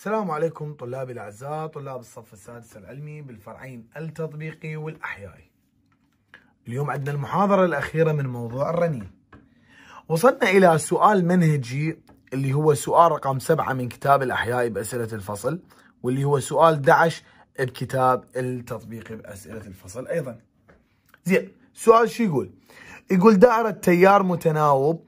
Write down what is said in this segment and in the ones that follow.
السلام عليكم طلابي الاعزاء طلاب الصف السادس العلمي بالفرعين التطبيقي والاحيائي. اليوم عندنا المحاضره الاخيره من موضوع الرنين. وصلنا الى سؤال منهجي اللي هو سؤال رقم سبعه من كتاب الاحيائي باسئله الفصل واللي هو سؤال 11 بكتاب التطبيقي باسئله الفصل ايضا. زين سؤال شو يقول؟ يقول دائره تيار متناوب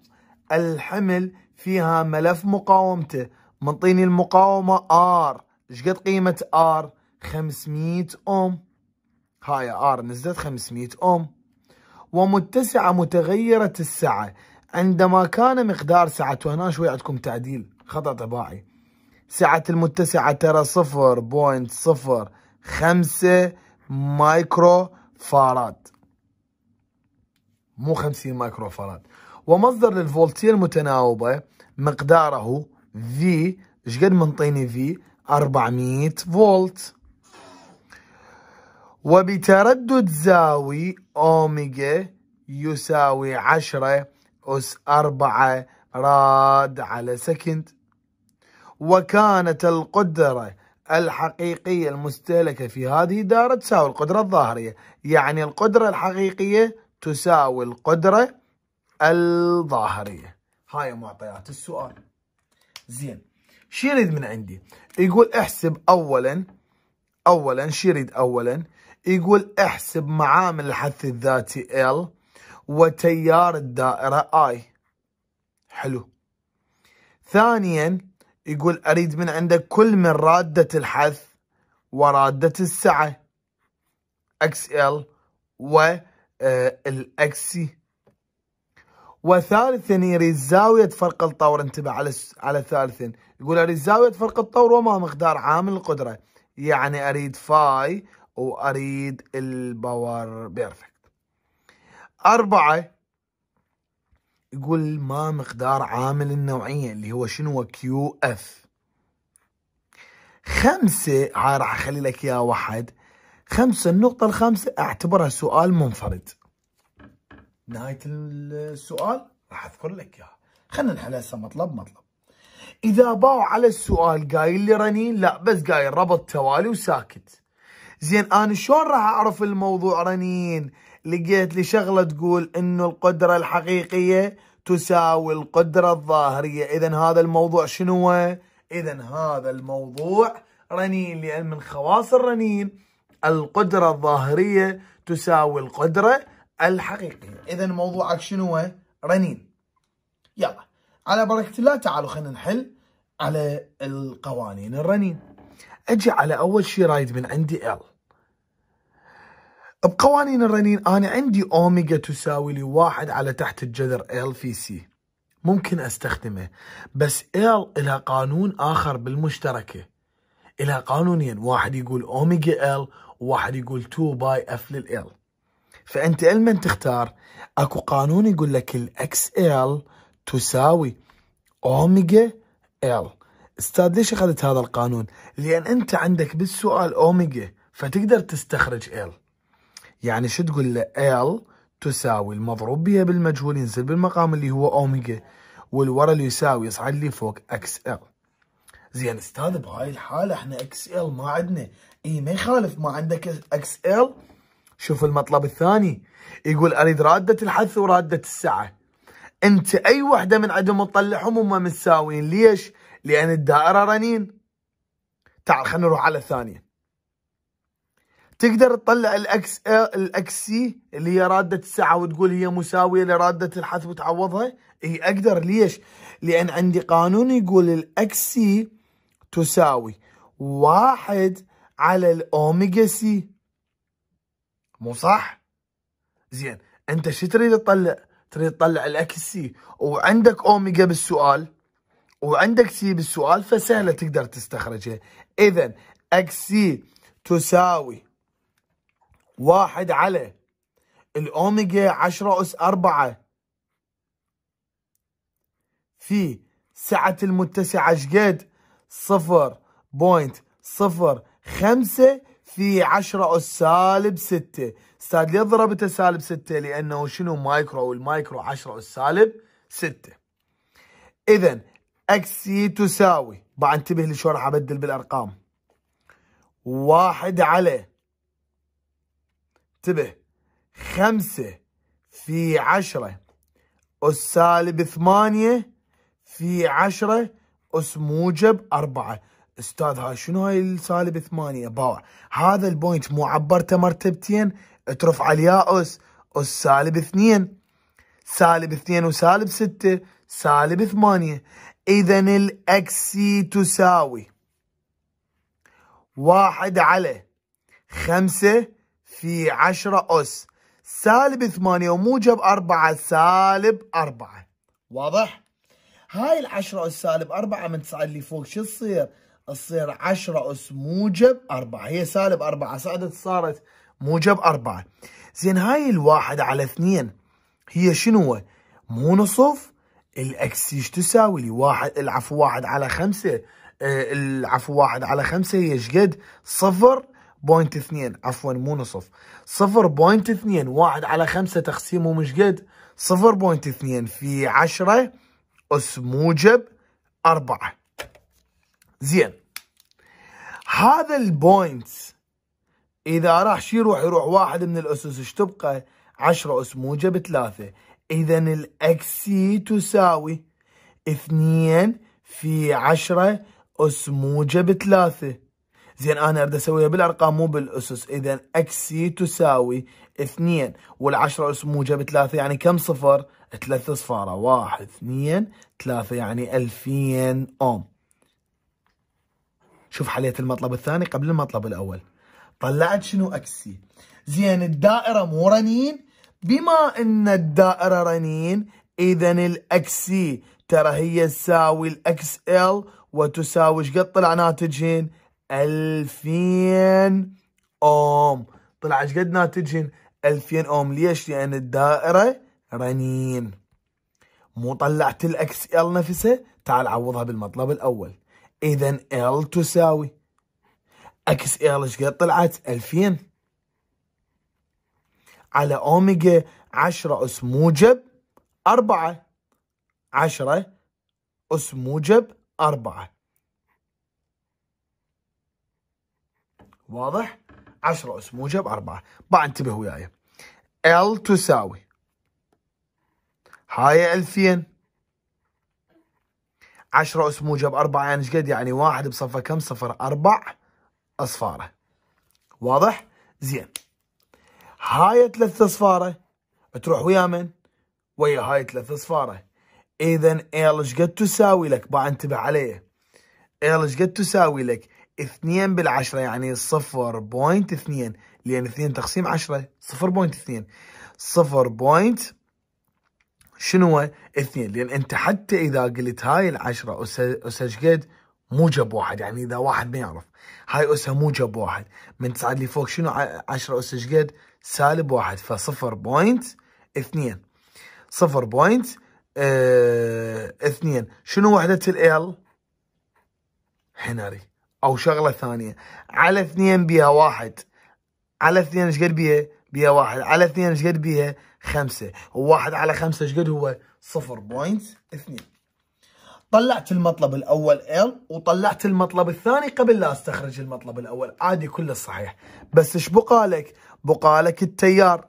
الحمل فيها ملف مقاومته منطيني المقاومة ار شقد قيمة ار 500 اوم هاي ار نزلت 500 اوم ومتسعة متغيرة السعة عندما كان مقدار سعته هنا شوي عندكم تعديل خطأ طباعي سعة المتسعة ترى 0.05 مايكرو فاراد مو 50 مايكرو فاراد ومصدر للفولتية المتناوبة مقداره في ايش قد منطيني في 400 فولت وبتردد زاوي أوميجا يساوي 10 أس 4 راد على سكند وكانت القدرة الحقيقية المستهلكة في هذه الدارة تساوي القدرة الظاهرية يعني القدرة الحقيقية تساوي القدرة الظاهرية هاي معطيات السؤال زين شو يريد من عندي يقول احسب اولا اولا شو يريد اولا يقول احسب معامل الحث الذاتي ال وتيار الدائره اي حلو ثانيا يقول اريد من عندك كل من راده الحث ورادة السعة XL آه، الاكسي وثالثا يريد زاوية فرق الطور انتبه على على ثالثا يقول أريد زاوية فرق الطور وما مقدار عامل القدرة يعني أريد فاي وأريد الباور بيرفكت أربعة يقول ما مقدار عامل النوعية اللي هو شنو كيو اف خمسة راح أخلي لك إياه واحد خمسة النقطة الخامسة أعتبرها سؤال منفرد نهايه السؤال راح اذكر لك اياها خلينا نحل هسه مطلب مطلب اذا باو على السؤال قايل لي رنين لا بس قايل ربط توالي وساكت زين انا شلون راح اعرف الموضوع رنين لقيت لي شغله تقول انه القدره الحقيقيه تساوي القدره الظاهريه اذا هذا الموضوع شنو اذا هذا الموضوع رنين لان من خواص الرنين القدره الظاهريه تساوي القدره الحقيقي اذا موضوعك شنو هو رنين يلا على بركه الله تعالوا خلينا نحل على القوانين الرنين اجي على اول شيء رايد من عندي ال بقوانين الرنين انا عندي اوميجا تساوي لي واحد على تحت الجذر ال في سي ممكن استخدمه بس ال الى قانون اخر بالمشتركه الى قانونين واحد يقول اوميجا ال وواحد يقول 2 باي اف للال فانت المن تختار اكو قانون يقول لك الاكس ال تساوي اوميجا ال استاذ ليش اخذت هذا القانون لان انت عندك بالسؤال اوميجا فتقدر تستخرج ال يعني شو تقول له ال تساوي المضروب بها بالمجهول ينزل بالمقام اللي هو اوميجا والورا اللي يساوي يصعد لي فوق اكس ال زين استاذ بهاي الحاله احنا اكس ال ما عندنا اي ما يخالف ما عندك اكس ال شوف المطلب الثاني يقول اريد راده الحث وراده السعه انت اي وحده من عندهم تطلعهم هم متساويين ليش؟ لان الدائره رنين تعال خلينا نروح على الثانيه تقدر تطلع الاكس الاكس سي اللي هي راده السعه وتقول هي مساويه لراده الحث وتعوضها اي اقدر ليش؟ لان عندي قانون يقول الاكس سي تساوي واحد على الاوميجا سي مو صح زين انت شو تريد تطلع تريد تطلع الاكس سي وعندك اوميجا بالسؤال وعندك سي بالسؤال فسهله تقدر تستخرجها اذا اكس سي تساوي واحد على الاوميجا 10 اس 4 في سعة المتسعة شقد صفر بوينت صفر خمسة في 10 أس سالب 6 استاذ ليه ضربته سالب 6 لأنه شنو مايكرو والمايكرو 10 أس سالب 6 إذا اكس تساوي بقى انتبه لي شو راح أبدل بالأرقام واحد على انتبه خمسة في عشرة أس سالب ثمانية في عشرة أس موجب أربعة استاذ هاي شنو هاي السالب ثمانية باوع هذا البوينت مو عبرته مرتبتين اترفع الياء اس اس سالب اثنين سالب اثنين وسالب ستة سالب ثمانية اذا الاكس تساوي واحد على خمسة في عشرة اس سالب ثمانية وموجب أربعة سالب أربعة واضح؟ هاي العشرة أس سالب أربعة من تسعة اللي فوق شو تصير؟ تصير 10 أس موجب 4 هي سالب 4 صعدت صارت موجب 4 زين هاي الواحد على 2 هي شنو مو نصف الأكس ايش تساوي لي واحد العفو واحد على 5 آه، العفو واحد على 5 هي قد صفر بوينت اثنين عفوا مو نصف صفر بوينت اثنين واحد على خمسة تقسيمه مش قد صفر بوينت اثنين في عشرة أس موجب أربعة زين هذا البوينت اذا راح شي يروح يروح واحد من الاسس ايش تبقى 10 اس موجب ثلاثه اذا الاكسي تساوي اثنين في 10 اس موجب ثلاثة زين انا اريد اسويها بالارقام مو بالاسس اذا اكسي تساوي اثنين والعشرة اس موجب ثلاثة يعني كم صفر ثلاث صفارة واحد اثنين ثلاثة يعني 2000 اوم شوف حليت المطلب الثاني قبل المطلب الأول طلعت شنو أكسي زين الدائرة مو رنين بما أن الدائرة رنين إذا الأكسي ترى هي تساوي الأكس إل وتساوي شقد طلع ناتجهن 2000 أوم طلع شقد ناتجهن 2000 أوم ليش؟ لأن الدائرة رنين مو طلعت الأكس إل نفسه تعال عوضها بالمطلب الأول اذا ال تساوي اكس ال ايش قد طلعت 2000 على اوميجا 10 اس موجب 4 10 اس موجب 4 واضح 10 اس موجب 4 با انتبه وياي ال تساوي هاي 2000 10 اسمه جاب أربعة يعني ايش قد يعني واحد بصفه كم صفر أربع أصفارة واضح؟ زين هاي ثلاث أصفارة تروح ويا من؟ ويا هاي ثلاث أصفارة إذا ال ايش قد تساوي لك؟ با انتبه عليه ال ايش قد تساوي لك؟ اثنين بالعشرة يعني صفر بوينت اثنين لأن اثنين تقسيم عشرة صفر بوينت اثنين صفر بوينت شنو اثنين لان انت حتى اذا قلت هاي العشرة اسا شقد مو جاب واحد يعني اذا واحد ما يعرف هاي اسا مو جاب واحد من تصعد لي فوق شنو عشرة اسا شقد سالب واحد فصفر بوينت اثنين صفر بوينت اه اثنين شنو وحدة ال هنري او شغلة ثانية على اثنين بيها واحد على اثنين ايش قد بيها؟ بيها واحد على اثنين ايش قد بيها؟ خمسة وواحد على خمسة شقد هو صفر بوينت اثنين طلعت المطلب الأول L وطلعت المطلب الثاني قبل لا أستخرج المطلب الأول عادي كله صحيح بس إيش بقالك بقالك التيار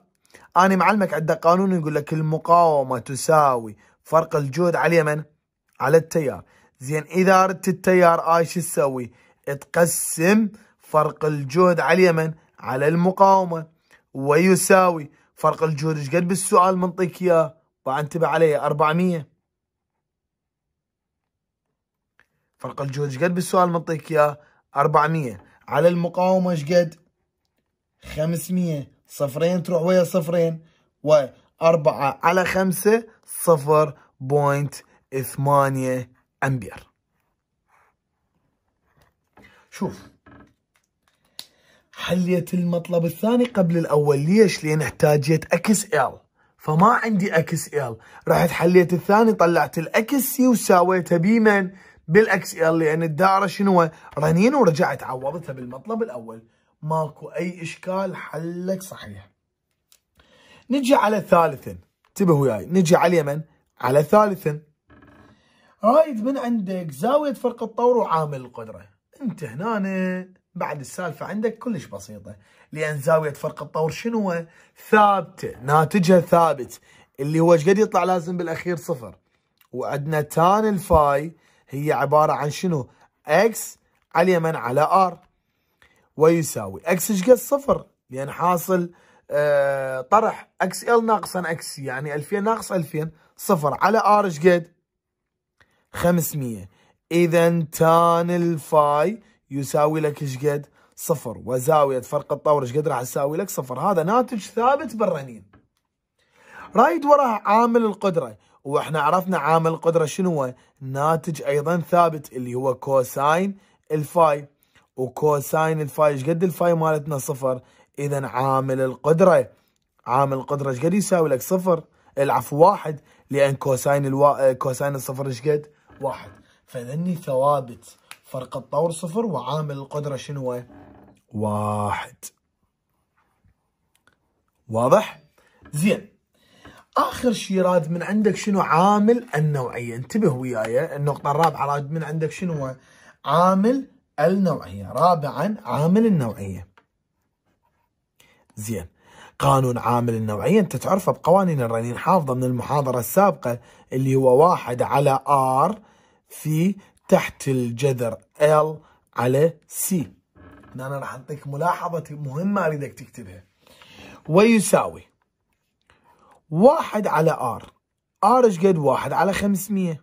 أنا معلمك عنده قانون يقول لك المقاومة تساوي فرق الجهد على من؟ على التيار زين إذا أردت التيار آي شو تسوي؟ تقسم فرق الجهد على من؟ على المقاومة ويساوي فرق الجهد ايش قد بالسؤال منطيك اياه وانتبه عليه 400 فرق الجهد ايش قد بالسؤال منطيك اياه 400 على المقاومه ايش قد 500 صفرين تروح ويا صفرين و4 على 5 صفر بوينت 8 أمبير شوف حليت المطلب الثاني قبل الاول ليش لان احتاجيت اكس ال فما عندي اكس ال رحت حليت الثاني طلعت الاكس سي وساويتها بيمن بالاكس ال لان الدائره شنو رنين ورجعت عوضتها بالمطلب الاول ماكو اي اشكال حلك صحيح نجي على ثالث انتبه وياي نجي على اليمن على ثالث رايد من عندك زاويه فرق الطور وعامل القدره انت هنا بعد السالفة عندك كلش بسيطة لأن زاوية فرق الطور شنو ثابتة ناتجها ثابت اللي هو قد يطلع لازم بالأخير صفر وعندنا تان الفاي هي عبارة عن شنو اكس على اليمن على ار ويساوي اكس شقد صفر لأن حاصل آه طرح اكس ال ناقصا اكس يعني 2000 ناقص 2000 صفر على ار شقد 500 إذا تان الفاي يساوي لك ايش قد؟ صفر وزاويه فرق الطور ايش قد راح تساوي لك؟ صفر هذا ناتج ثابت بالرنين. رايد وراه عامل القدره واحنا عرفنا عامل القدره شنو هو؟ ناتج ايضا ثابت اللي هو كوساين الفاي وكوساين الفاي ايش قد الفاي مالتنا صفر اذا عامل القدره عامل القدره ايش قد يساوي لك صفر العفو واحد لان كوساين الوا... كوساين آه، الصفر ايش قد؟ واحد فذني ثوابت فرق الطور صفر وعامل القدرة شنو واحد واضح؟ زين اخر شيء راد من عندك شنو عامل النوعيه انتبه وياي النقطه الرابعه راد من عندك شنو عامل النوعيه رابعا عامل النوعيه زين قانون عامل النوعيه انت تعرفه بقوانين الرنين حافظه من المحاضره السابقه اللي هو واحد على ار في تحت الجذر ال على سي انا راح اعطيك ملاحظه مهمه اريدك تكتبها ويساوي واحد على ار ار ايش قد واحد على 500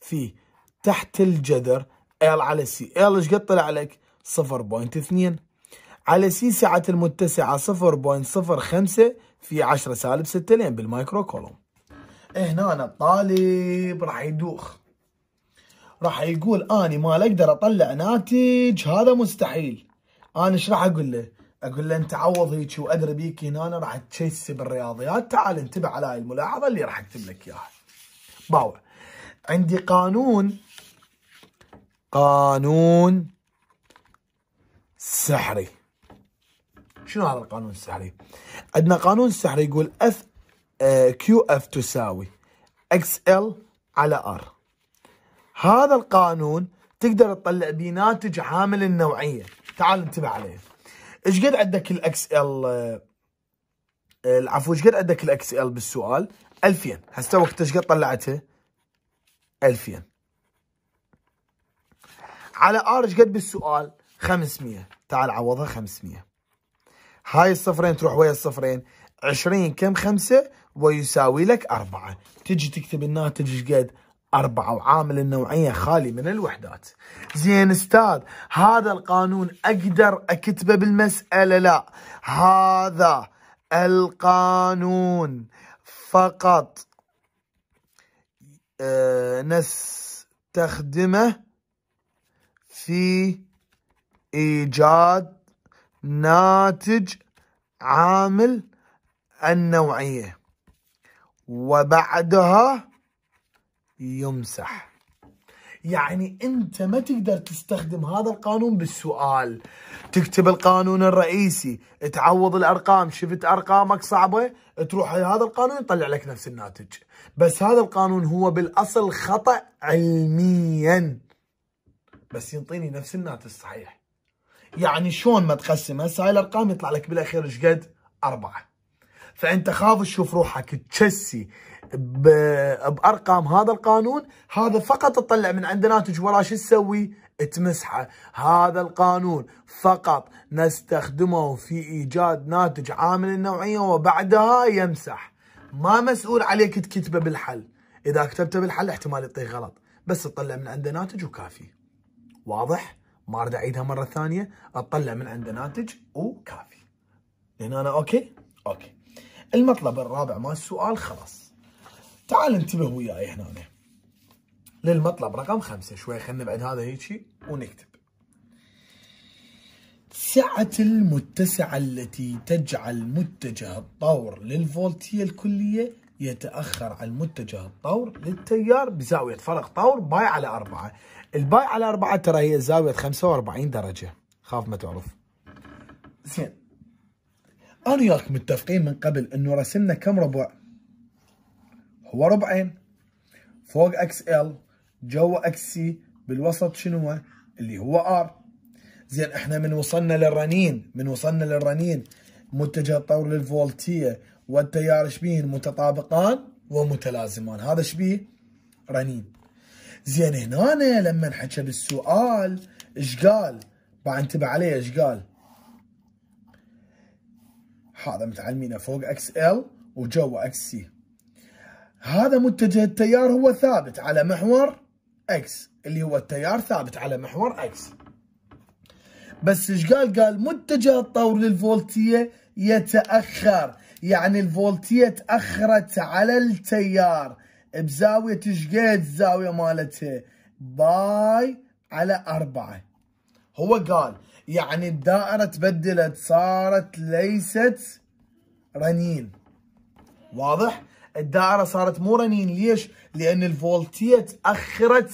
في تحت الجذر ال على سي ال ايش قد طلع لك 0.2 على سي سعة المتسعة 0.05 في 10 سالب 6 لين بالمايكرو كولوم إيه، هنا الطالب راح يدوخ راح يقول اني ما اقدر اطلع ناتج هذا مستحيل انا ايش راح اقول له؟ اقول له انت عوض هيك وادري بيك هنا أنا راح تشيس بالرياضيات تعال انتبه على هاي الملاحظه اللي راح اكتب لك اياها. باوع عندي قانون قانون سحري شنو هذا القانون السحري؟ عندنا قانون سحري يقول اف كيو اف تساوي اكس ال على ار هذا القانون تقدر تطلع بيه ناتج عامل النوعيه تعال انتبه عليه ايش قد عندك الاكس ال آه، العفو ايش قد عندك الاكس ال بالسؤال 2000 هسه وقت ايش قد طلعتها 2000 على ار ايش قد بالسؤال 500 تعال عوضها 500 هاي الصفرين تروح ويا الصفرين 20 كم 5 ويساوي لك 4 تجي تكتب الناتج ايش قد أربعة وعامل النوعية خالي من الوحدات زين استاذ هذا القانون أقدر أكتبه بالمسألة لا هذا القانون فقط آه، نستخدمه في إيجاد ناتج عامل النوعية وبعدها يمسح يعني انت ما تقدر تستخدم هذا القانون بالسؤال تكتب القانون الرئيسي تعوض الارقام شفت ارقامك صعبه تروح هذا القانون يطلع لك نفس الناتج بس هذا القانون هو بالاصل خطا علميا بس ينطيني نفس الناتج صحيح يعني شلون ما تقسم هسه هاي الارقام يطلع لك بالاخير ايش قد؟ اربعه فانت خاض تشوف روحك تشسي بارقام هذا القانون هذا فقط تطلع من عنده ناتج وراه شو تسوي؟ تمسحه هذا القانون فقط نستخدمه في ايجاد ناتج عامل النوعيه وبعدها يمسح ما مسؤول عليك تكتبه بالحل اذا كتبته بالحل احتمال يطيح غلط بس تطلع من عنده ناتج وكافي واضح؟ ما اريد اعيدها مره ثانيه اطلع من عنده ناتج وكافي لان انا اوكي اوكي المطلب الرابع مال السؤال خلاص تعال انتبه وياي هنا للمطلب رقم خمسة شوي خلينا بعد هذا هيجي ونكتب سعة المتسعة التي تجعل متجه الطور للفولتية الكلية يتأخر عن متجه الطور للتيار بزاوية فرق طور باي على أربعة الباي على أربعة ترى هي زاوية 45 درجة خاف ما تعرف زين أنا وياك متفقين من قبل إنه رسمنا كم ربع؟ هو ربعين فوق اكس ال جوا اكس سي بالوسط شنو اللي هو ار زين احنا من وصلنا للرنين من وصلنا للرنين متجه الطور للفولتيه والتيار شبيهن متطابقان ومتلازمان هذا شبيه رنين زين هنا لما نحكي بالسؤال ايش قال؟ بعد انتبه عليه ايش قال؟ هذا متعلمينه فوق اكس ال وجوا اكس سي هذا متجه التيار هو ثابت على محور اكس اللي هو التيار ثابت على محور اكس بس ايش قال قال متجه الطور للفولتيه يتاخر يعني الفولتيه تاخرت على التيار بزاويه شقد الزاويه مالتها باي على أربعة هو قال يعني الدائرة تبدلت صارت ليست رنين واضح؟ الدائرة صارت مو رنين ليش؟ لأن الفولتية تأخرت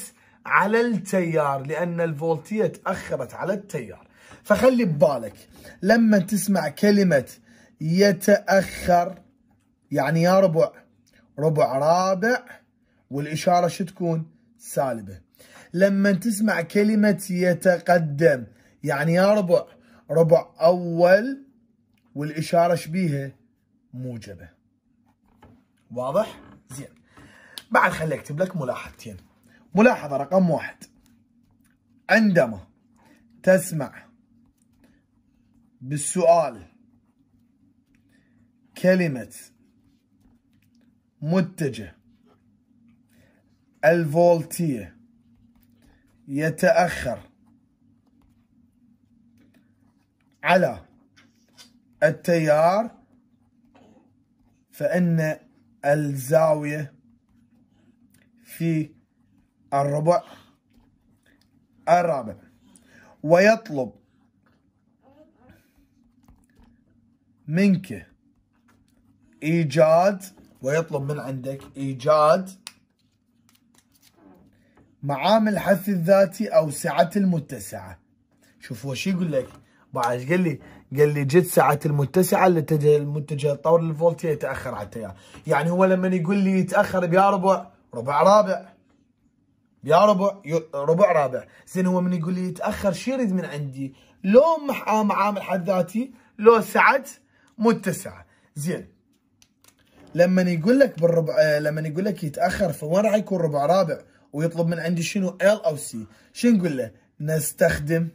على التيار لأن الفولتية تأخرت على التيار فخلي ببالك لما تسمع كلمة يتأخر يعني يا ربع ربع رابع والإشارة شو تكون؟ سالبة لما تسمع كلمة يتقدم يعني يا ربع ربع أول والإشارة شبيهة موجبة واضح؟ زين بعد خلي أكتب لك ملاحظتين ملاحظة رقم واحد عندما تسمع بالسؤال كلمة متجه الفولتية يتأخر على التيار فإن الزاوية في الربع الرابع ويطلب منك إيجاد ويطلب من عندك إيجاد معامل حث الذاتي أو سعة المتسعة شوفوا شو يقول لك باعش قال لي قال لي جت ساعة المتسعة اللي المتجه الطور الفولتيه يتأخر على التيار يعني هو لما يقول لي يتأخر بيا ربع ربع رابع بيا ربع ربع رابع زين هو من يقول لي يتأخر شو يريد من عندي لو عامل حد ذاتي لو سعة متسعة زين لما يقول لك بالربع آه، لما يقول لك يتاخر فوين راح يكون ربع رابع ويطلب من عندي شنو ال او سي شنو نقول له نستخدم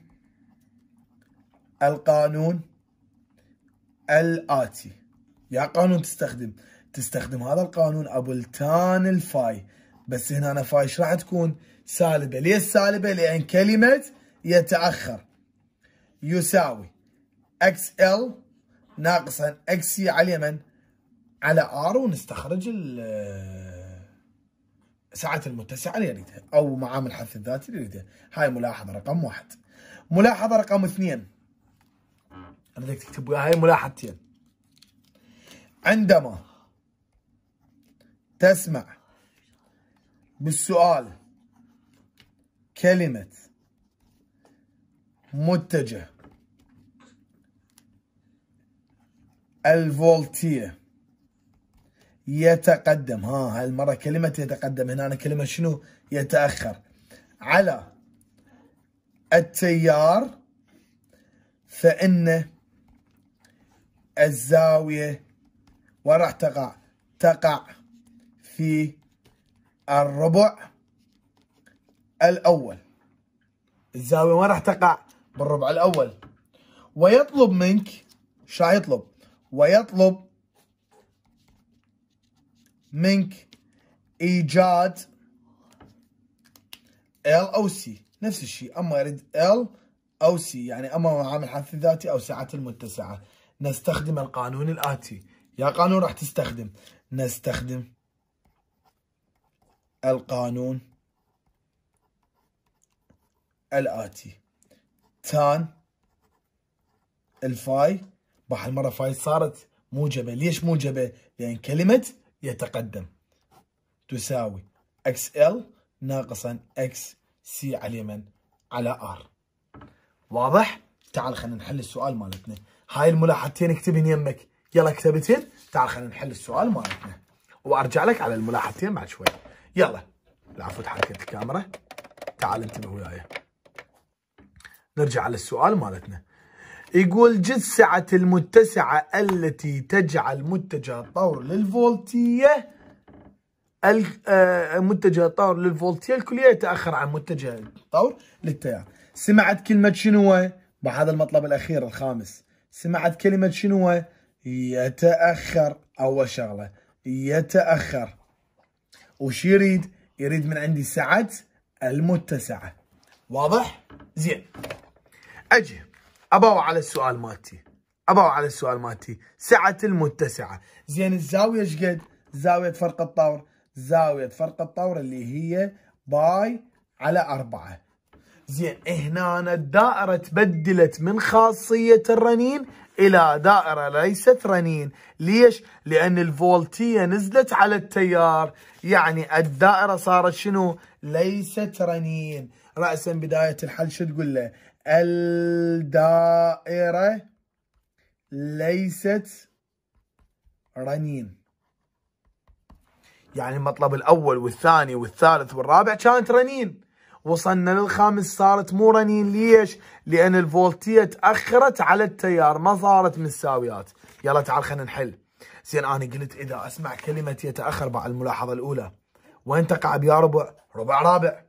القانون الآتي يا قانون تستخدم تستخدم هذا القانون ابو التان الفاي بس هنا أنا فاي راح تكون سالبة ليش سالبة لأن كلمة يتأخر يساوي اكس ال ناقصا سي على اليمن على ار ونستخرج ساعة المتسعة اللي نريدها أو معامل الحث الذاتي اللي نريدها هاي ملاحظة رقم واحد ملاحظة رقم اثنين انا بدك تكتب هاي ملاحظتين عندما تسمع بالسؤال كلمة متجه الفولتية يتقدم ها هالمرة كلمة يتقدم هنا أنا كلمة شنو يتأخر على التيار فانه الزاوية وراح تقع تقع في الربع الأول الزاوية وين راح تقع بالربع الأول ويطلب منك شو راح يطلب ويطلب منك إيجاد L أو C نفس الشيء أما يريد L أو C يعني أما عامل حث ذاتي أو ساعة المتسعة نستخدم القانون الآتي يا قانون راح تستخدم نستخدم القانون الآتي تان الفاي المرة فاي صارت موجبة ليش موجبة؟ لأن كلمة يتقدم تساوي اكس ال ناقصا اكس سي على اليمن على ار واضح؟ تعال خلينا نحل السؤال مالتنا هاي الملاحظتين اكتبهن يمك يلا كتبتين تعال خلينا نحل السؤال مالتنا وارجع لك على الملاحظتين بعد شوي يلا العفو حركه الكاميرا تعال انتبه وياي نرجع على السؤال مالتنا يقول جد سعة المتسعة التي تجعل متجه الطور للفولتية آه، متجه الطور للفولتية الكلية يتأخر عن متجه الطور للتيار سمعت كلمة شنو بهذا المطلب الأخير الخامس سمعت كلمة شنو يتأخر أول شغلة يتأخر وش يريد يريد من عندي سعة المتسعة واضح زين أجي أباوع على السؤال مالتي أباوع على السؤال مالتي سعة المتسعة زين الزاوية ايش قد زاوية فرق الطور زاوية فرق الطور اللي هي باي على أربعة زين هنا الدائرة تبدلت من خاصية الرنين إلى دائرة ليست رنين ليش؟ لأن الفولتية نزلت على التيار يعني الدائرة صارت شنو؟ ليست رنين رأسا بداية الحل شو تقول له؟ الدائرة ليست رنين يعني المطلب الأول والثاني والثالث والرابع كانت رنين وصلنا للخامس صارت مو رنين ليش؟ لان الفولتيه تاخرت على التيار ما صارت مساويات يلا تعال خلينا نحل زين انا قلت اذا اسمع كلمه يتاخر بعد الملاحظه الاولى وين تقع بيا ربع؟ ربع رابع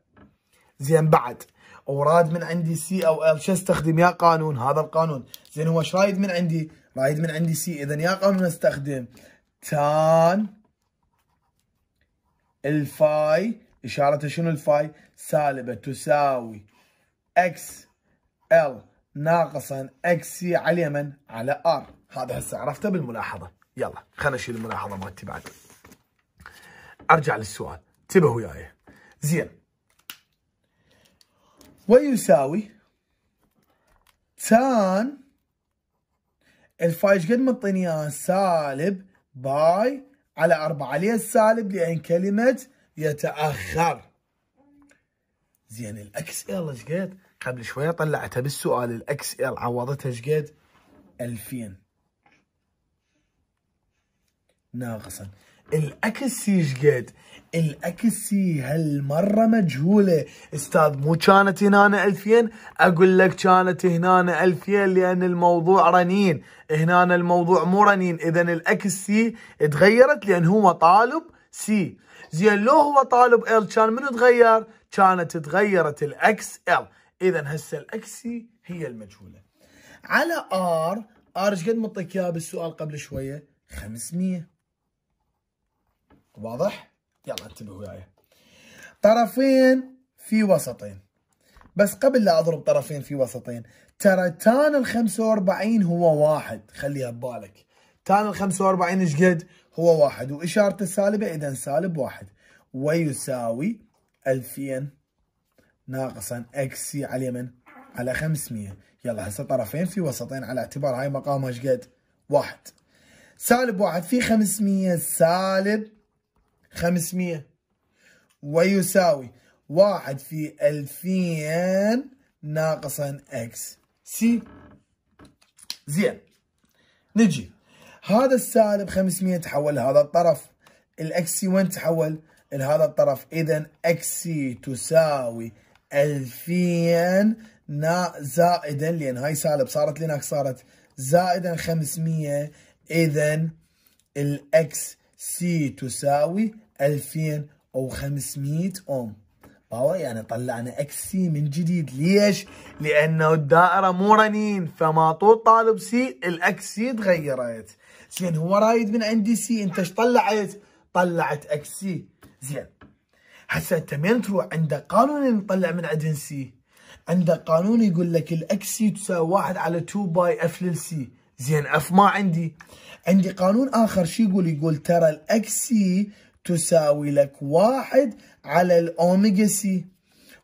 زين بعد وراد من عندي سي او ال شو استخدم يا قانون هذا القانون زين هو ايش رايد من عندي؟ رايد من عندي سي اذا يا قانون استخدم تان الفاي إشارة شنو الفاي سالبة تساوي اكس ال ناقصا اكس سي على اليمن على ار هذا هسه عرفته بالملاحظة يلا خلينا نشيل الملاحظة مالتي بعد أرجع للسؤال انتبه وياي زين ويساوي تان الفاي ايش قد معطيني اياه سالب باي على 4 ليه سالب لان كلمه يتاخر زين الاكس ال ايش قد قبل شويه طلعتها بالسؤال الاكس ال عوضتها ايش قد 2000 ناقصا الاكس سي ايش قد الاكس سي هالمره مجهوله استاذ مو كانت هنا 2000 اقول لك كانت هنا 2000 لان الموضوع رنين هنا الموضوع مو رنين اذا الاكس سي تغيرت لان هو طالب سي زين لو هو طالب ال كان منو تغير؟ كانت تغيرت الاكس ال اذا هسه الاكس هي المجهوله على ار ار ايش قد معطيك اياها بالسؤال قبل شويه 500 واضح يلا انتبه وياي طرفين في وسطين بس قبل لا اضرب طرفين في وسطين ترى تان ال 45 هو واحد خليها ببالك تان ال 45 ايش قد؟ هو واحد واشارته سالبه اذا سالب واحد ويساوي 2000 ناقصا اكس سي على من؟ على 500 يلا هسه طرفين في وسطين على اعتبار هاي مقامها ايش قد؟ واحد سالب واحد في 500 سالب 500 ويساوي واحد في 2000 ناقصا اكس سي زين نجي هذا السالب 500 تحول لهذا الطرف الاكس سي تحول لهذا الطرف اذا اكس سي تساوي 2000 زائدا لان هاي سالب صارت لهناك صارت زائدا 500 اذا الاكس سي تساوي 2500 اوم باو يعني طلعنا اكس سي من جديد ليش؟ لانه الدائره مو رنين فما طول طالب سي الاكس سي تغيرت زين هو رايد من عندي سي انت ايش طلعت؟ طلعت اكس سي زين هسه انت من تروح عنده قانون نطلع من عندن سي عنده قانون يقول لك الاكس سي تساوي 1 على 2 باي اف للسي زين اف ما عندي عندي قانون اخر شو يقول يقول ترى الاكس سي تساوي لك 1 على الاوميجا سي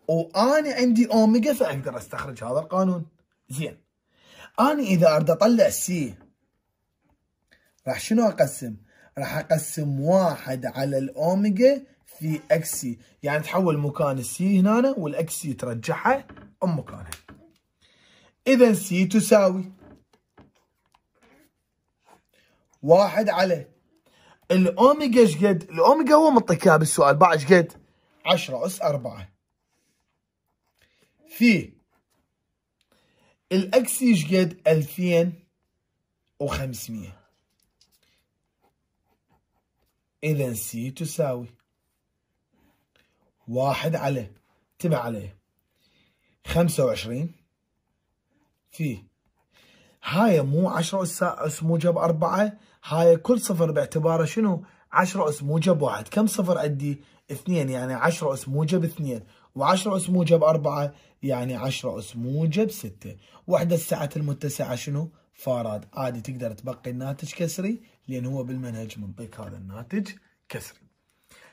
وانا عندي اوميجا فاقدر استخرج هذا القانون زين انا اذا اريد اطلع سي راح شنو اقسم راح اقسم واحد على الاوميجا في اكسي يعني تحول مكان السي هنا والاكسي ترجعها ام مكانها اذا سي تساوي واحد على الاوميجا ايش قد؟ الاوميجا هو منطق اياها بالسؤال باع ايش قد؟ 10 اس 4 في الاكس ايش قد؟ 2500 إذا سي تساوي واحد على تبع عليه خمسة وعشرين في هاي مو عشرة أس موجب أربعة هاي كل صفر باعتباره شنو عشرة أس موجب واحد كم صفر عندي اثنين يعني عشرة أس موجب اثنين وعشرة أس موجب أربعة يعني عشرة أس موجب ستة وحدة الساعة المتسعة شنو فاراد عادي تقدر تبقي الناتج كسري لان هو بالمنهج منطيك هذا الناتج كسري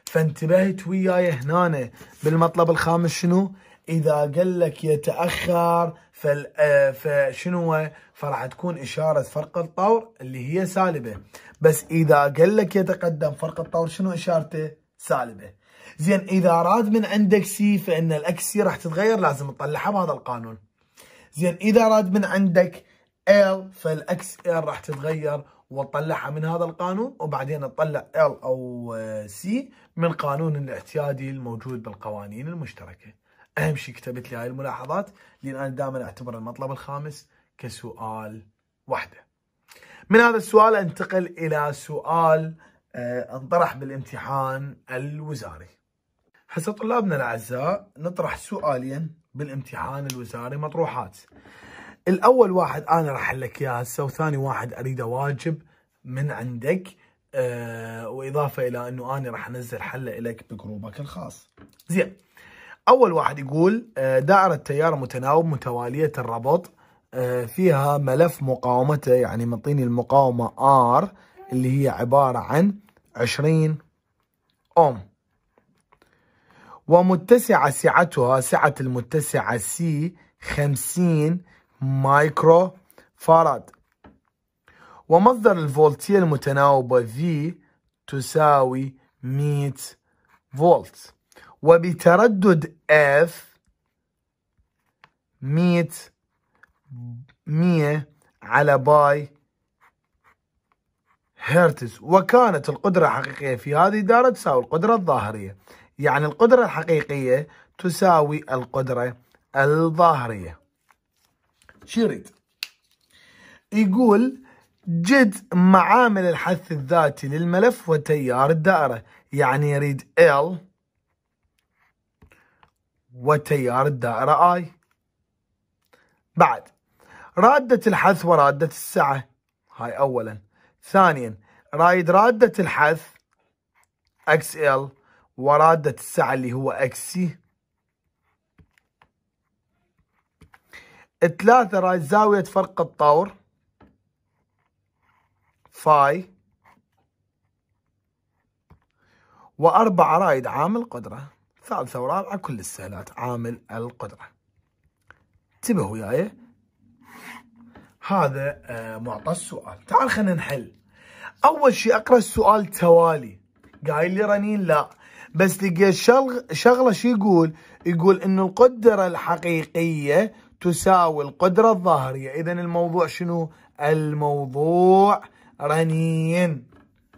فانتبهت وياي هنا بالمطلب الخامس شنو اذا قال لك يتاخر فال آه، فشنو فراح تكون اشاره فرق الطور اللي هي سالبه بس اذا قال لك يتقدم فرق الطور شنو اشارته سالبه زين اذا راد من عندك سي فان الاكس سي راح تتغير لازم تطلعها بهذا القانون زين اذا راد من عندك ال فالاكس ال راح تتغير وتطلعها من هذا القانون وبعدين تطلع ال أو سي آه، من قانون الاعتيادي الموجود بالقوانين المشتركة أهم شيء كتبت لي هاي الملاحظات لأن أنا دائما أعتبر المطلب الخامس كسؤال وحده من هذا السؤال أنتقل إلى سؤال آه، انطرح بالامتحان الوزاري هسه طلابنا الأعزاء نطرح سؤالين بالامتحان الوزاري مطروحات الاول واحد انا راح لك اياه هسه وثاني واحد اريده واجب من عندك أه واضافه الى انه انا راح انزل حله لك بجروبك الخاص. زين. اول واحد يقول آه، دائره تيار متناوب متواليه الربط أه فيها ملف مقاومته يعني معطيني المقاومه ار اللي هي عباره عن 20 اوم. ومتسعه سعتها سعه المتسعه سي 50 مايكرو فاراد ومصدر الفولتية المتناوبة V تساوي 100 فولت وبتردد F 100 100 على باي هرتز وكانت القدرة الحقيقية في هذه الدارة تساوي القدرة الظاهرية يعني القدرة الحقيقية تساوي القدرة الظاهرية شو يريد يقول جد معامل الحث الذاتي للملف وتيار الدائرة يعني يريد L وتيار الدائرة I بعد رادة الحث ورادة السعة هاي أولا ثانيا رايد رادة الحث XL ورادة السعة اللي هو XC ثلاثة راي زاوية فرق الطور فاي وأربعة رايد عامل قدرة ثالثة ورابعة كل السهلات عامل القدرة انتبهوا وياي هذا آه، معطى السؤال تعال خلينا نحل أول شيء أقرأ السؤال توالي قايل لي رنين لا بس لقيت شغلة شي يقول يقول إنه القدرة الحقيقية تساوي القدرة الظاهرية إذا الموضوع شنو الموضوع رنين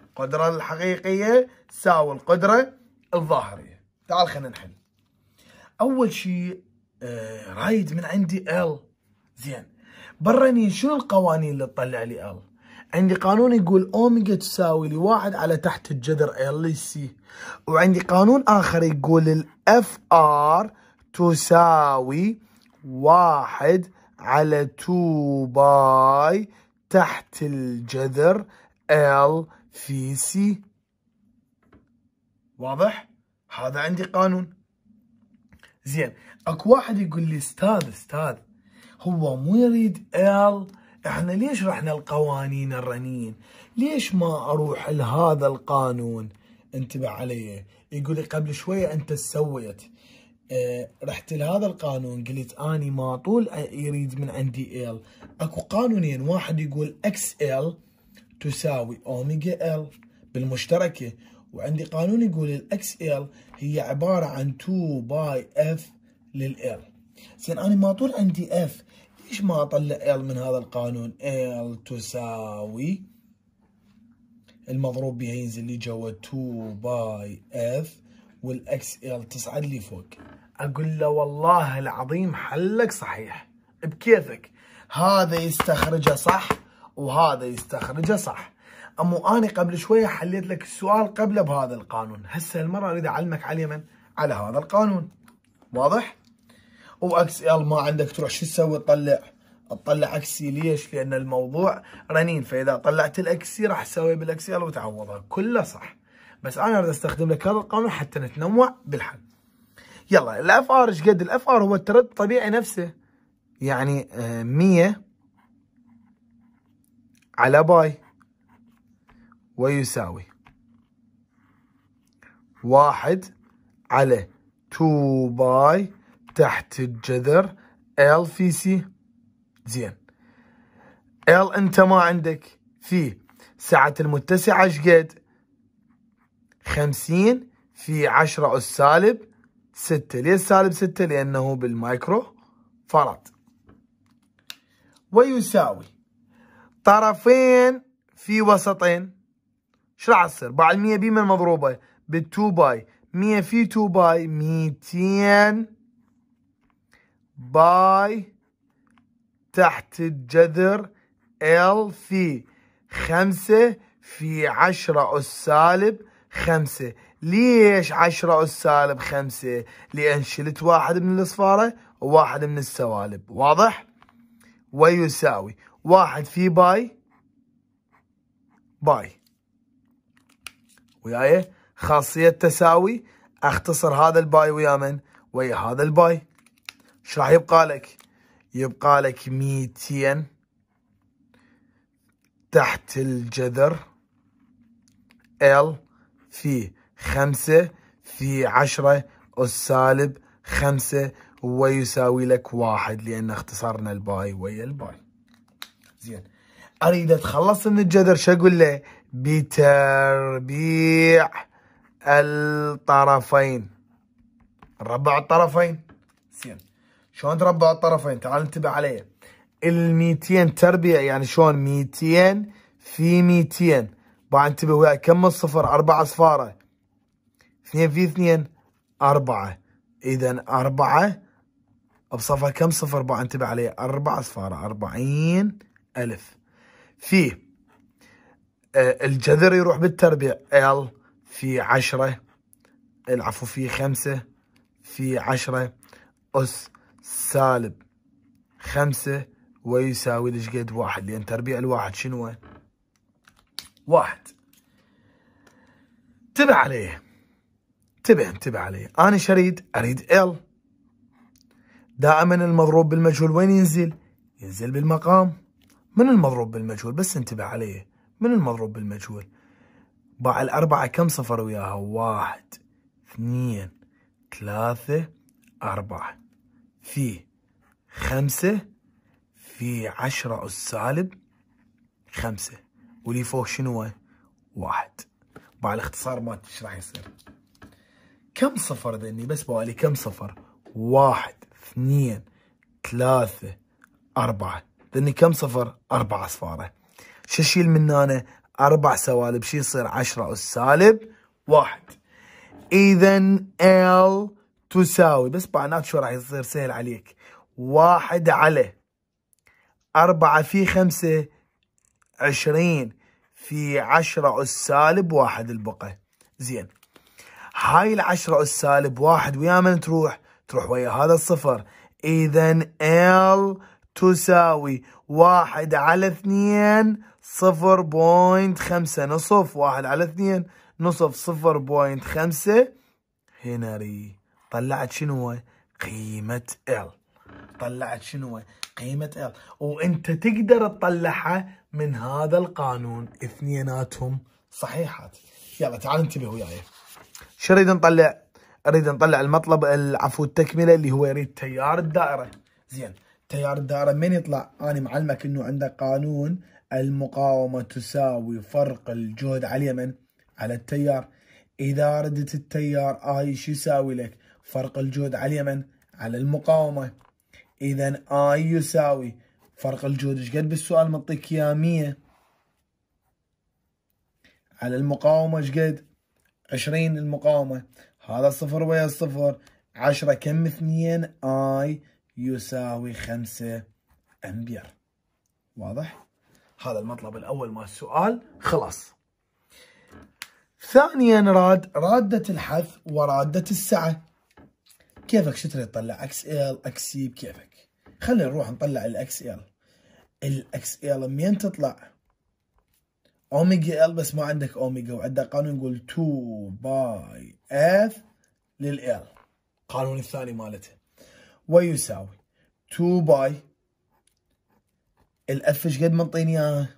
القدرة الحقيقية تساوي القدرة الظاهرية تعال خلينا نحل أول شيء آه، رايد من عندي ال زين برنين شنو القوانين اللي تطلع لي ال عندي قانون يقول اوميجا تساوي لي واحد على تحت الجذر ال سي وعندي قانون اخر يقول الاف ار تساوي واحد على 2 باي تحت الجذر ال في سي واضح؟ هذا عندي قانون زين اكو واحد يقول لي استاذ استاذ هو مو يريد ال احنا ليش رحنا القوانين الرنين ليش ما اروح لهذا القانون انتبه علي يقول لي قبل شوية انت سويت آه، رحت لهذا القانون قلت اني ما طول آه، يريد من عندي ال اكو قانونين واحد يقول اكس ال تساوي اوميجا ال بالمشتركه وعندي قانون يقول الاكس ال هي عباره عن 2 باي اف للال زين انا ما طول عندي اف ليش ما اطلع ال من هذا القانون ال تساوي المضروب بها ينزل لي جوا 2 باي اف والاكس ال تصعد لي فوق اقول له والله العظيم حلك صحيح بكيفك هذا يستخرجه صح وهذا يستخرجه صح امو انا قبل شويه حليت لك السؤال قبله بهذا القانون هسه المره اريد اعلمك على من على هذا القانون واضح واكس ال ما عندك تروح شو تسوي تطلع تطلع اكسي ليش لان الموضوع رنين فاذا طلعت الاكسي راح اسوي بالاكسي ال وتعوضها كله صح بس انا اريد استخدم لك هذا القانون حتى نتنوع بالحل يلا الاف ار ايش قد الاف ار هو التردد الطبيعي نفسه يعني 100 آه، على باي ويساوي واحد على 2 باي تحت الجذر ال في سي زين ال انت ما عندك في سعة المتسعة شقد 50 في 10 أس سالب 6 ليه السالب 6 لأنه بالمايكرو فرد ويساوي طرفين في وسطين ايش راح تصير؟ 100 ب من مضروبة بال2 باي 100 في 2 باي 200 باي تحت الجذر ال في 5 في 10 أس سالب خمسة ليش عشرة أس سالب خمسة لأن شلت واحد من الأصفارة وواحد من السوالب واضح ويساوي واحد في باي باي وياي خاصية تساوي اختصر هذا الباي ويا من ويا هذا الباي ايش راح يبقى لك يبقى لك 200 تحت الجذر L في خمسة في عشرة السالب خمسة ويساوي لك واحد لأن اختصرنا الباي ويا الباي زين أريد أتخلص من الجذر شو أقول له بتربيع الطرفين نربع الطرفين زين شلون تربع الطرفين تعال انتبه علي ال 200 تربيع يعني شلون 200 في 200 انتبه وياي كم الصفر أربعة صفارة اثنين في اثنين أربعة إذا أربعة بصفر كم صفر بانتبه عليه أربعة صفارة أربعين ألف في آه، الجذر يروح بالتربيع ال في عشرة العفو في خمسة في عشرة أس سالب خمسة ويساوي لشقد قد واحد لأن تربيع الواحد شنو هو؟ واحد انتبه عليه انتبه انتبه عليه انا شريد اريد ال دائما المضروب بالمجهول وين ينزل ينزل بالمقام من المضروب بالمجهول بس انتبه عليه من المضروب بالمجهول باع الأربعة كم صفر وياها واحد اثنين ثلاثة أربعة في خمسة في عشرة السالب خمسة واللي فوق شنو واحد مع الاختصار مالتي ايش راح يصير كم صفر ذني بس بوالي كم صفر واحد اثنين ثلاثة أربعة ذني كم صفر أربعة صفارة شو أشيل من هنا أربع سوالب شي يصير عشرة أس سالب واحد إذا L تساوي بس بعنات شو راح يصير سهل عليك واحد على أربعة في خمسة 20 في 10 أس سالب واحد البقى زين هاي العشرة أس سالب واحد ويا من تروح تروح ويا هذا الصفر إذا L تساوي واحد على اثنين صفر بوينت خمسة نصف واحد على اثنين نصف صفر بوينت خمسة هنري طلعت شنو قيمة L طلعت شنو قيمة L وانت تقدر تطلعها من هذا القانون اثنيناتهم صحيحات يلا تعال انتبه وياي شو اريد نطلع اريد نطلع المطلب العفو التكمله اللي هو يريد تيار الدائره زين تيار الدائره من يطلع انا معلمك انه عندك قانون المقاومه تساوي فرق الجهد على اليمن على التيار اذا ردت التيار اي شو يساوي لك فرق الجهد على اليمن على المقاومه اذا اي يساوي فرق الجهد ايش قد بالسؤال منطيك اياه 100 على المقاومة ايش قد 20 المقاومة هذا صفر ويا صفر 10 كم 2 اي يساوي 5 امبير واضح هذا المطلب الاول مال السؤال خلاص ثانيا راد رادة الحث ورادة السعة كيفك شو تريد تطلع اكس ال اكس سي بكيفك خلينا نروح نطلع الاكس ال الاكس ال منين تطلع؟ اوميجا ال بس ما عندك اوميجا وعندك قانون يقول 2 باي اف للال القانون الثاني مالته ويساوي 2 باي الاف ايش قد منطيني اياها؟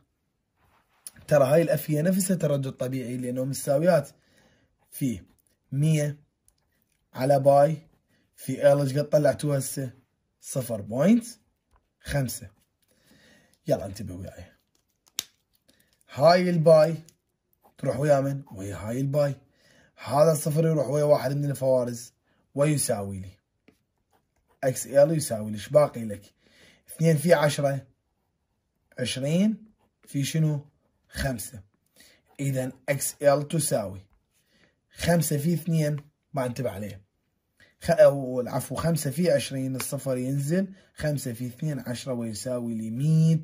ترى هاي الاف هي نفسها تردد طبيعي لانهم مساويات في 100 على باي في ال ايش قد طلعتوها هسه؟ 0.5 يلا انتبه وياي هاي الباي تروح ويا من ويا هاي الباي هذا الصفر يروح ويا واحد من الفوارز ويساوي لي اكس ال يساوي لي باقي لك 2 في 10 20 في شنو 5 اذا اكس ال تساوي 5 في 2 ما انتبه عليه أو العفو خمسة في عشرين الصفر ينزل خمسة في اثنين عشرة ويساوي لي مية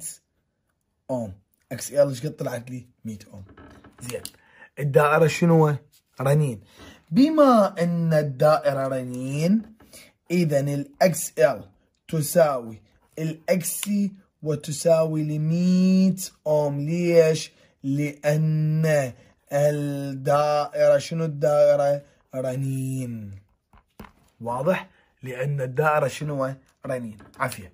أوم اكس ال ايش قد طلعت لي 100 أوم زين الدائرة شنو رنين بما أن الدائرة رنين إذا الاكس ال تساوي الاكس سي وتساوي ل 100 أوم ليش؟ لأن الدائرة شنو الدائرة؟ رنين واضح لان الدائره شنو رنين عافيه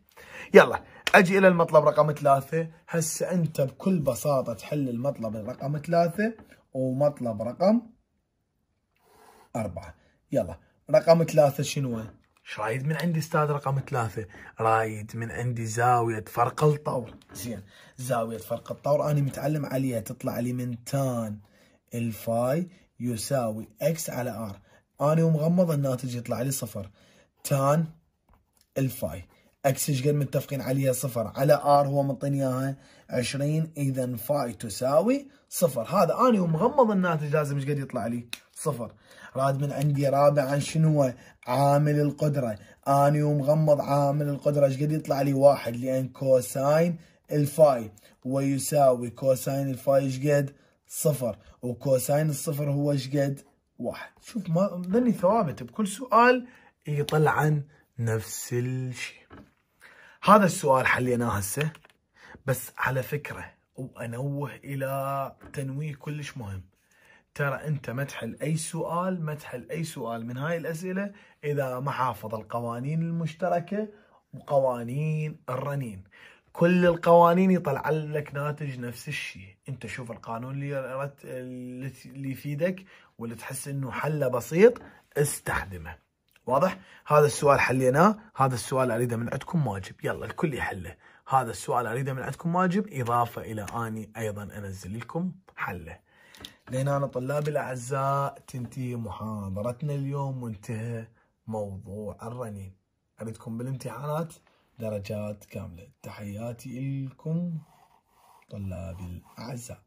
يلا اجي الى المطلب رقم ثلاثة هسه انت بكل بساطه تحل المطلب رقم ثلاثة ومطلب رقم أربعة يلا رقم ثلاثة شنو ايش رايد من عندي استاذ رقم ثلاثة رايد من عندي زاوية فرق الطور زين زاوية فرق الطور انا متعلم عليها تطلع لي من تان الفاي يساوي اكس على ار اني ومغمض الناتج يطلع لي صفر تان الفاي اكس ايش قد متفقين عليها صفر على ار هو منطيني اياها 20 اذا فاي تساوي صفر هذا اني ومغمض الناتج لازم ايش قد يطلع لي صفر راد من عندي رابعا شنو هو عامل القدره اني ومغمض عامل القدره ايش قد يطلع لي واحد لان كوساين الفاي ويساوي كوساين الفاي ايش قد صفر وكوساين الصفر هو ايش قد واحد شوف ما ظني ثوابت بكل سؤال يطلع عن نفس الشيء هذا السؤال حليناه هسه بس على فكرة وأنوه إلى تنويه كلش مهم ترى أنت ما تحل أي سؤال ما تحل أي سؤال من هاي الأسئلة إذا ما حافظ القوانين المشتركة وقوانين الرنين كل القوانين يطلع لك ناتج نفس الشيء انت شوف القانون اللي اللي يفيدك واللي تحس انه حله بسيط استخدمه واضح هذا السؤال حليناه هذا السؤال اريده من عندكم واجب يلا الكل يحله هذا السؤال اريده من عندكم واجب اضافه الى اني ايضا انزل لكم حله لين انا طلابي الاعزاء تنتهي محاضرتنا اليوم وانتهى موضوع الرنين اريدكم بالامتحانات درجات كاملة تحياتي لكم طلابي الأعزاء